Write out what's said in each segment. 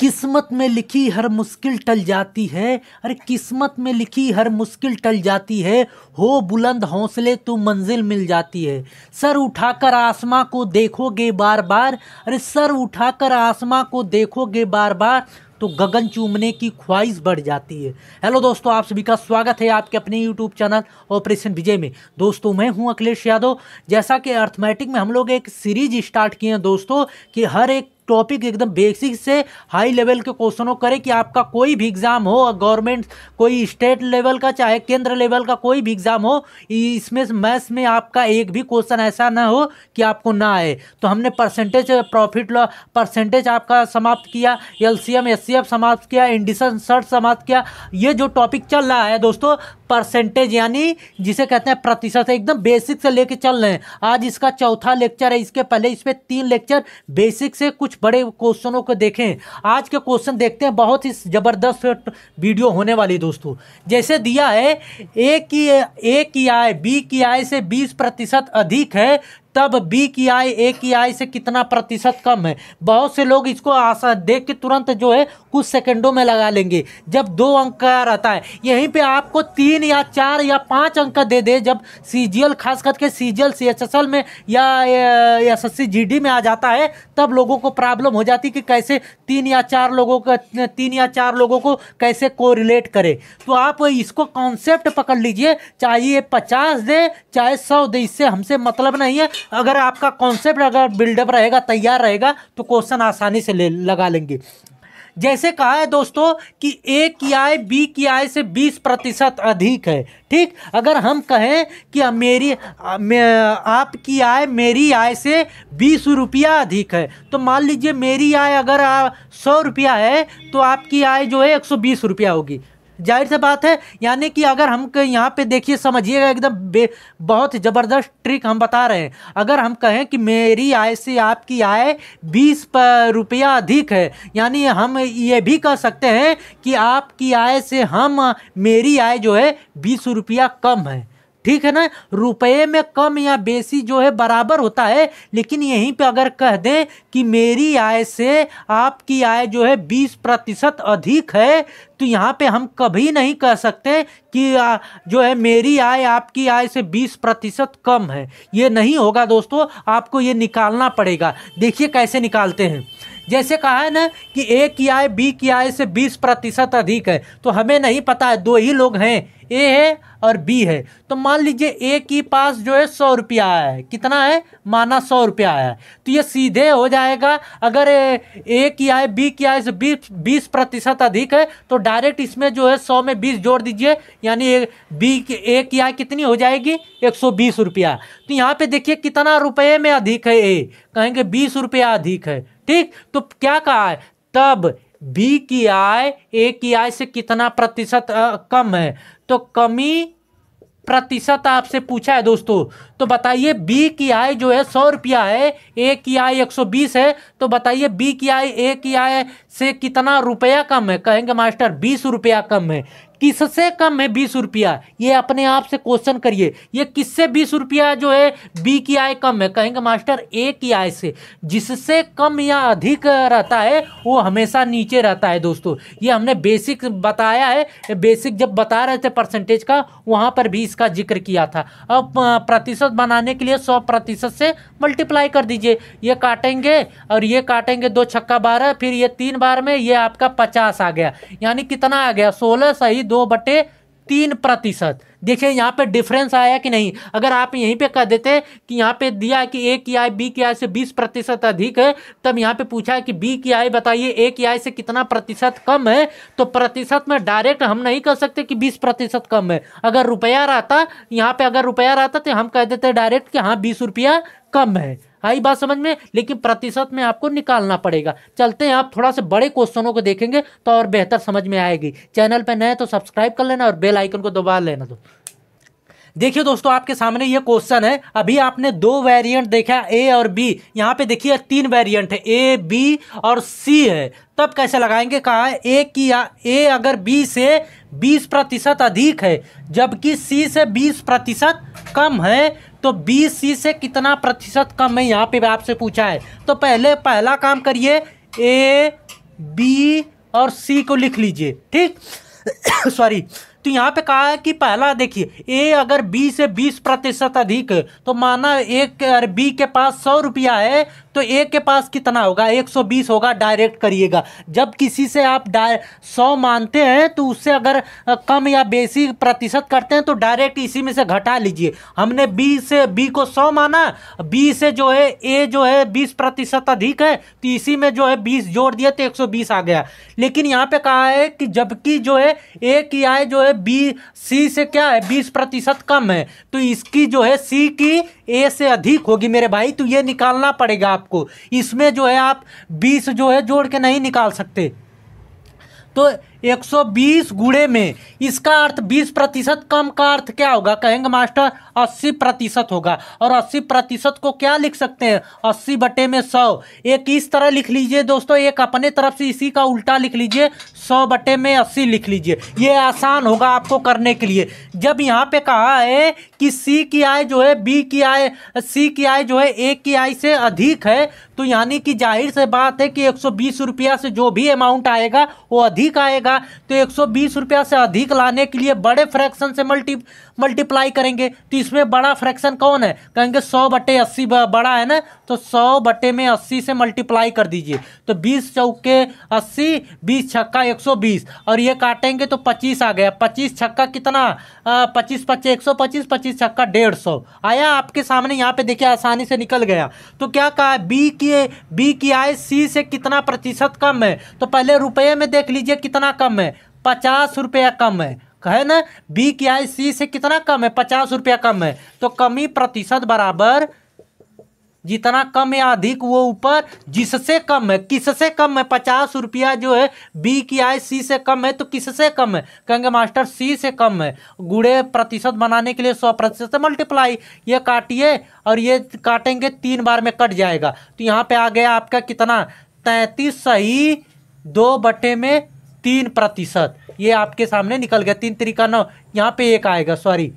किस्मत में लिखी हर मुश्किल टल जाती है अरे किस्मत में लिखी हर मुश्किल टल जाती है हो बुलंद हौसले तो मंजिल मिल जाती है सर उठाकर आसमां को देखोगे बार बार अरे सर उठाकर आसमां को देखोगे बार बार तो गगन चूमने की ख्वाहिश बढ़ जाती है हेलो दोस्तों आप सभी का स्वागत है आपके अपने यूट्यूब चैनल ऑपरेशन विजय में दोस्तों मैं हूं अखिलेश यादव जैसा कि अर्थमेटिक में हम लोग एक सीरीज स्टार्ट किए हैं दोस्तों कि हर एक टॉपिक एकदम बेसिक से हाई लेवल के क्वेश्चनों करें कि आपका कोई भी एग्ज़ाम हो गवर्नमेंट कोई स्टेट लेवल का चाहे केंद्र लेवल का कोई भी एग्ज़ाम हो इसमें मैथ्स में आपका एक भी क्वेश्चन ऐसा ना हो कि आपको ना आए तो हमने परसेंटेज प्रॉफिट परसेंटेज आपका समाप्त किया L C M S C समाप्त किया इंडिसन सर्ट समाप्त किया ये जो टॉपिक चल रहा है दोस्तों परसेंटेज यानी जिसे कहते हैं प्रतिशत एकदम बेसिक से लेके चल रहे हैं आज इसका चौथा लेक्चर है इसके पहले इस पर तीन लेक्चर बेसिक से कुछ कुछ बड़े क्वेश्चनों को देखें आज के क्वेश्चन देखते हैं बहुत ही ज़बरदस्त वीडियो होने वाली दोस्तों जैसे दिया है ए की ए की आय बी की आय से बीस प्रतिशत अधिक है तब बी की आय ए की आय से कितना प्रतिशत कम है बहुत से लोग इसको आसा देख के तुरंत जो है कुछ सेकंडों में लगा लेंगे जब दो अंक का रहता है यहीं पे आपको तीन या चार या पाँच अंक दे दे जब सी जी एल खास करके C G L C S L में या S S C G D में आ जाता है तब लोगों को प्रॉब्लम हो जाती कि कैसे तीन या चार लोगों का तीन या चार लोगों को कैसे कोरिलेट करे तो आप इसको कॉन्सेप्ट पकड़ लीजिए चाहे ये पचास दे चाहे सौ दे इससे हमसे मतलब नहीं है अगर आपका कॉन्सेप्ट अगर बिल्डअप रहेगा तैयार रहेगा तो क्वेश्चन आसानी से ले लगा लेंगे जैसे कहा है दोस्तों कि ए की आय बी की आय से 20 प्रतिशत अधिक है ठीक अगर हम कहें कि मेरी आपकी आय मेरी आय से बीस रुपया अधिक है तो मान लीजिए मेरी आय अगर सौ रुपया है तो आपकी आय जो है एक सौ बीस रुपया होगी जाहिर सी बात है यानी कि अगर हम यहाँ पे देखिए समझिएगा एकदम बहुत ज़बरदस्त ट्रिक हम बता रहे हैं अगर हम कहें कि मेरी आय से आपकी आय बीस रुपया अधिक है यानी हम ये भी कह सकते हैं कि आपकी आय से हम मेरी आय जो है बीस रुपया कम है ठीक है ना रुपए में कम या बेसी जो है बराबर होता है लेकिन यहीं पे अगर कह दें कि मेरी आय से आपकी आय जो है बीस प्रतिशत अधिक है तो यहाँ पे हम कभी नहीं कह सकते कि आ, जो है मेरी आय आपकी आय से 20 प्रतिशत कम है ये नहीं होगा दोस्तों आपको ये निकालना पड़ेगा देखिए कैसे निकालते हैं जैसे कहा है ना कि ए की आय बी की आय से 20 प्रतिशत अधिक है तो हमें नहीं पता है दो ही लोग हैं ए है और बी है तो मान लीजिए ए के पास जो है सौ रुपया आया है कितना है माना सौ रुपया आया है तो ये सीधे हो जाएगा अगर ए की आय बी की आय से बीस बीस प्रतिशत अधिक है तो डायरेक्ट इसमें जो है सौ में बीस जोड़ दीजिए यानी बी ए की आय कितनी हो जाएगी एक सौ बीस रुपया तो यहाँ पे देखिए कितना रुपये में अधिक है ए कहेंगे बीस रुपया अधिक है ठीक तो क्या कहा है तब बी की आय ए की आय से कितना प्रतिशत कम है तो कमी प्रतिशत आपसे पूछा है दोस्तों तो बताइए बी की आय जो है सौ रुपया है ए की आय एक सौ बीस है तो बताइए बी की आय ए की आय से कितना रुपया कम है कहेंगे मास्टर बीस रुपया कम है किससे कम है बीस रुपया ये अपने आप से क्वेश्चन करिए ये किससे बीस रुपया जो है बी की आय कम है कहेंगे मास्टर ए की आय से जिससे कम या अधिक रहता है वो हमेशा नीचे रहता है दोस्तों ये हमने बेसिक बताया है बेसिक जब बता रहे थे परसेंटेज का वहाँ पर भी इसका जिक्र किया था अब प्रतिशत बनाने के लिए सौ प्रतिशत से मल्टीप्लाई कर दीजिए ये काटेंगे और ये काटेंगे दो छक्का बारह फिर ये तीन बार में ये आपका पचास आ गया यानी कितना आ गया सोलह सही दो बटे तीन प्रतिशत देखिए यहाँ पे डिफरेंस आया कि नहीं अगर आप यहीं पे कह देते कि यहाँ पे दिया कि ए की आय बी की आय से 20 प्रतिशत अधिक है तब यहाँ पे पूछा है कि बी की आय बताइए ए की आय से कितना प्रतिशत कम है तो प्रतिशत में डायरेक्ट हम नहीं कह सकते कि 20 प्रतिशत कम है अगर रुपया रहता यहाँ पे अगर रुपया रहता तो हम कह देते डायरेक्ट कि हाँ बीस रुपया कम है आई बात समझ में लेकिन प्रतिशत में आपको निकालना पड़ेगा चलते हैं आप थोड़ा सा बड़े क्वेश्चनों को देखेंगे तो और बेहतर समझ में आएगी चैनल पर नए तो सब्सक्राइब कर लेना और बेल आइकन को दबा लेना तो देखिए दोस्तों आपके सामने ये क्वेश्चन है अभी आपने दो वेरिएंट देखा ए और बी यहाँ पे देखिए तीन वेरिएंट है ए बी और सी है तब कैसे लगाएंगे कहा है ए की ए अगर बी से 20 प्रतिशत अधिक है जबकि सी से 20 प्रतिशत कम है तो बी सी से कितना प्रतिशत कम है यहाँ पे आपसे पूछा है तो पहले पहला काम करिए ए बी और सी को लिख लीजिए ठीक सॉरी तो यहाँ पे कहा है कि पहला देखिए ए अगर बी से बीस प्रतिशत अधिक है तो माना एक बी के पास सौ रुपया है तो एक के पास कितना होगा 120 होगा डायरेक्ट करिएगा जब किसी से आप डाय सौ मानते हैं तो उससे अगर कम या बेसी प्रतिशत करते हैं तो डायरेक्ट इसी में से घटा लीजिए हमने बी से बी को सौ माना बी से जो है ए जो है बीस प्रतिशत अधिक है तो इसी में जो है बीस जोड़ दिया तो एक सौ बीस आ गया लेकिन यहाँ पर कहा है कि जबकि जो है ए की आय जो है बी सी से क्या है बीस प्रतिशत कम है तो इसकी जो है सी की ए से अधिक होगी मेरे भाई तो ये निकालना पड़ेगा आपको इसमें जो है आप बीस जो है जोड़ के नहीं निकाल सकते तो एक सौ बीस गुड़े में इसका अर्थ बीस प्रतिशत कम का अर्थ क्या होगा कहेंगे मास्टर अस्सी प्रतिशत होगा और अस्सी प्रतिशत को क्या लिख सकते हैं अस्सी बटे में सौ एक इस तरह लिख लीजिए दोस्तों एक अपने तरफ से इसी का उल्टा लिख लीजिए सौ बटे में अस्सी लिख लीजिए ये आसान होगा आपको करने के लिए जब यहाँ पे कहा है कि सी की आय जो है बी की आय सी की आय जो है ए की आय से अधिक है तो यानी कि जाहिर से बात है कि एक सौ बीस रुपया से जो भी अमाउंट आएगा वो अधिक आएगा तो एक सौ बीस रुपया से अधिक लाने के लिए बड़े फ्रैक्शन से मल्टी मल्टीप्लाई करेंगे तो इसमें बड़ा फ्रैक्शन कौन है कहेंगे सौ बटे अस्सी बड़ा है ना तो सौ बटे में अस्सी से मल्टीप्लाई कर दीजिए तो बीस चौके अस्सी बीस छक्का एक सौ बीस और ये काटेंगे तो पच्चीस आ गया पच्चीस छक्का कितना पच्चीस पच्चीस एक सौ पच्चीस पच्चीस छक्का डेढ़ सौ आया आपके सामने यहाँ पे देखिए आसानी से निकल गया तो क्या कहा बी की बी की आय सी से कितना प्रतिशत कम है तो पहले रुपये में देख लीजिए कितना कम है पचास रुपया कम है कहे ना बी की आई सी से कितना कम है पचास रुपया कम है तो कमी प्रतिशत बराबर जितना कम या अधिक वो ऊपर जिससे कम है किससे कम है पचास रुपया जो है बी की आय सी से कम है तो किससे कम है कहेंगे मास्टर सी से कम है गुड़े प्रतिशत बनाने के लिए सौ प्रतिशत से मल्टीप्लाई ये काटिए और ये काटेंगे तीन बार में कट जाएगा तो यहाँ पे आ गया आपका कितना तैंतीस सही दो बटे में तीन प्रतिशत ये आपके सामने निकल गया तीन तरीका नौ यहाँ पे एक आएगा सॉरी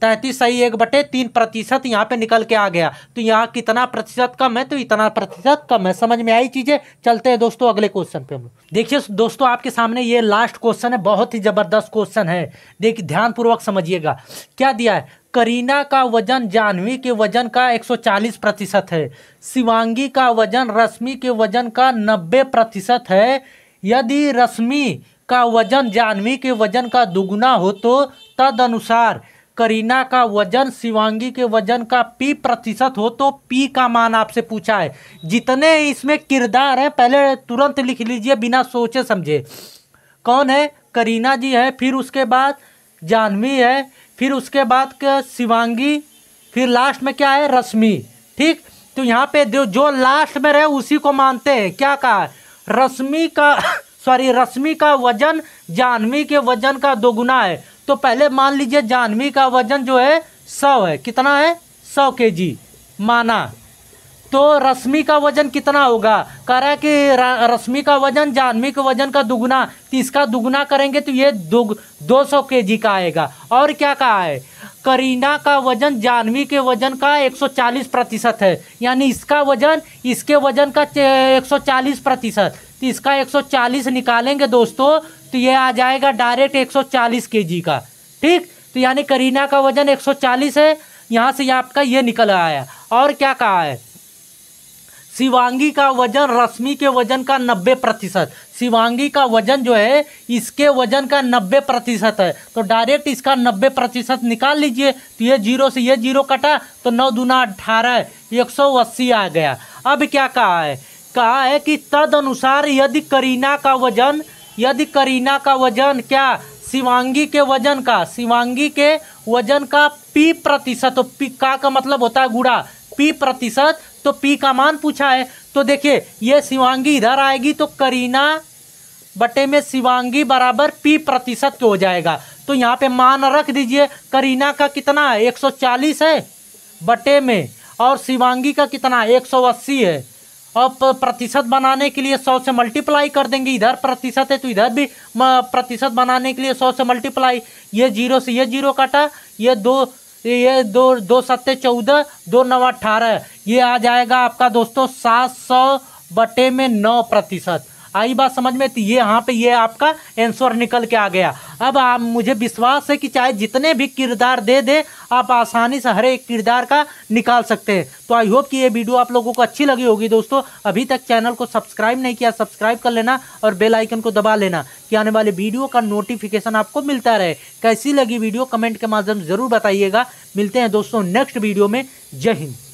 तैंतीस सही एक बटे तीन प्रतिशत यहाँ पे निकल के आ गया तो यहाँ कितना प्रतिशत कम है तो इतना प्रतिशत कम है समझ में आई चीज़ें चलते हैं दोस्तों अगले क्वेश्चन पे हम देखिए दोस्तों आपके सामने ये लास्ट क्वेश्चन है बहुत ही ज़बरदस्त क्वेश्चन है देखिए ध्यानपूर्वक समझिएगा क्या दिया है करीना का वजन जानवी के वजन का 140 प्रतिशत है शिवांगी का वजन रश्मि के वजन का 90 प्रतिशत है यदि रश्मि का वजन जानवी के वजन का दुगुना हो तो तद अनुसार करीना का वजन शिवांगी के वजन का पी प्रतिशत हो तो पी का मान आपसे पूछा है जितने इसमें किरदार हैं पहले तुरंत लिख लीजिए बिना सोचे समझे कौन है करीना जी है फिर उसके बाद जानवी है फिर उसके बाद शिवांगी फिर लास्ट में क्या है रश्मि ठीक तो यहाँ पे जो लास्ट में रहे उसी को मानते हैं क्या कहा है रश्मि का सॉरी रश्मि का वजन जानवी के वजन का दोगुना है तो पहले मान लीजिए जानवी का वजन जो है सौ है कितना है सौ के जी माना तो रश्मि का वजन कितना होगा कह रहा है कि रश्मि का वजन जानवी के वजन का दुगुना तो इसका दुगुना करेंगे तो ये दो सौ के जी का आएगा और क्या कहा है करीना का वजन जानवी के वजन का 140 प्रतिशत है यानी इसका वजन इसके वजन का 140 प्रतिशत तो इसका 140 निकालेंगे दोस्तों तो ये आ जाएगा डायरेक्ट 140 केजी का ठीक तो यानी करीना का वजन 140 है यहाँ से आपका ये निकल आया और क्या कहा है शिवांगी का वजन रश्मि के वजन का नब्बे प्रतिशत शिवांगी का वजन जो है इसके वजन का नब्बे प्रतिशत है तो डायरेक्ट इसका नब्बे प्रतिशत निकाल लीजिए तो ये जीरो से ये जीरो कटा तो नौ दूना अट्ठारह एक सौ अस्सी आ गया अब क्या कहा है कहा है कि तद अनुसार यदि करीना का वजन यदि करीना का वजन क्या शिवांगी के वजन का शिवांगी के वजन का पी प्रतिशत तो पी का का मतलब होता है गुड़ा पी प्रतिशत तो पी का मान पूछा है तो देखिए ये शिवांगी इधर आएगी तो करीना बटे में शिवांगी बराबर पी प्रतिशत हो जाएगा तो यहाँ पे मान रख दीजिए करीना का कितना है 140 है बटे में और शिवांगी का कितना है 180 है और प्रतिशत बनाने के लिए सौ से मल्टीप्लाई कर देंगे इधर प्रतिशत है तो इधर भी प्रतिशत बनाने के लिए सौ से मल्टीप्लाई ये जीरो से ये जीरो काटा ये दो ये दो दो सत्ते चौदह दो नौ अट्ठारह ये आ जाएगा आपका दोस्तों सात सौ बटे में नौ प्रतिशत आई बात समझ में ये यहाँ पे ये आपका आंसर निकल के आ गया अब आप मुझे विश्वास है कि चाहे जितने भी किरदार दे दे आप आसानी से हर एक किरदार का निकाल सकते हैं तो आई होप कि ये वीडियो आप लोगों को अच्छी लगी होगी दोस्तों अभी तक चैनल को सब्सक्राइब नहीं किया सब्सक्राइब कर लेना और बेल आइकन को दबा लेना कि आने वाले वीडियो का नोटिफिकेशन आपको मिलता रहे कैसी लगी वीडियो कमेंट के माध्यम से ज़रूर बताइएगा मिलते हैं दोस्तों नेक्स्ट वीडियो में जय हिंद